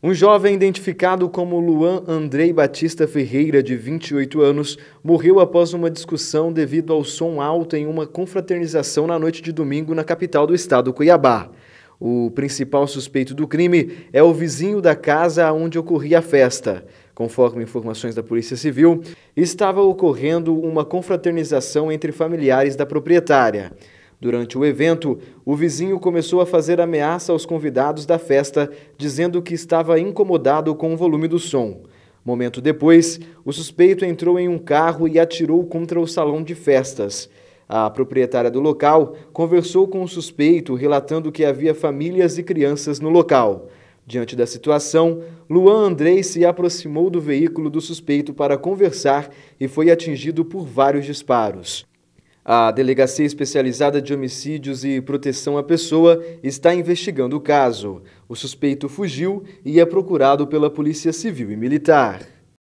Um jovem identificado como Luan Andrei Batista Ferreira, de 28 anos, morreu após uma discussão devido ao som alto em uma confraternização na noite de domingo na capital do estado, Cuiabá. O principal suspeito do crime é o vizinho da casa onde ocorria a festa. Conforme informações da Polícia Civil, estava ocorrendo uma confraternização entre familiares da proprietária. Durante o evento, o vizinho começou a fazer ameaça aos convidados da festa, dizendo que estava incomodado com o volume do som. Momento depois, o suspeito entrou em um carro e atirou contra o salão de festas. A proprietária do local conversou com o suspeito, relatando que havia famílias e crianças no local. Diante da situação, Luan Andrei se aproximou do veículo do suspeito para conversar e foi atingido por vários disparos. A Delegacia Especializada de Homicídios e Proteção à Pessoa está investigando o caso. O suspeito fugiu e é procurado pela Polícia Civil e Militar.